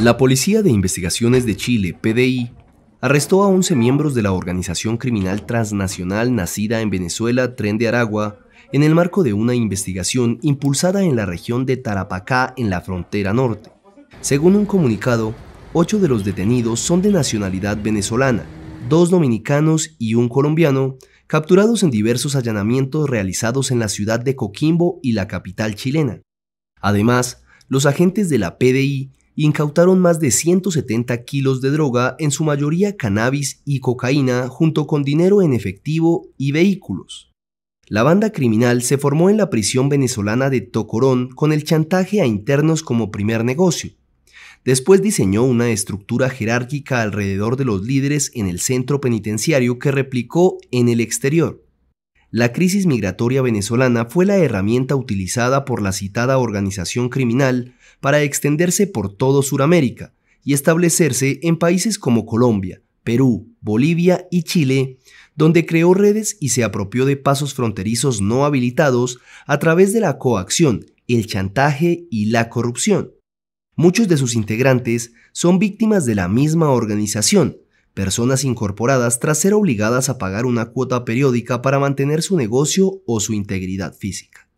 La Policía de Investigaciones de Chile, PDI, arrestó a 11 miembros de la organización criminal transnacional nacida en Venezuela, Tren de Aragua, en el marco de una investigación impulsada en la región de Tarapacá, en la frontera norte. Según un comunicado, ocho de los detenidos son de nacionalidad venezolana, dos dominicanos y un colombiano, capturados en diversos allanamientos realizados en la ciudad de Coquimbo y la capital chilena. Además, los agentes de la PDI incautaron más de 170 kilos de droga, en su mayoría cannabis y cocaína, junto con dinero en efectivo y vehículos. La banda criminal se formó en la prisión venezolana de Tocorón con el chantaje a internos como primer negocio. Después diseñó una estructura jerárquica alrededor de los líderes en el centro penitenciario que replicó en el exterior. La crisis migratoria venezolana fue la herramienta utilizada por la citada organización criminal para extenderse por todo Sudamérica y establecerse en países como Colombia, Perú, Bolivia y Chile, donde creó redes y se apropió de pasos fronterizos no habilitados a través de la coacción, el chantaje y la corrupción. Muchos de sus integrantes son víctimas de la misma organización, personas incorporadas tras ser obligadas a pagar una cuota periódica para mantener su negocio o su integridad física.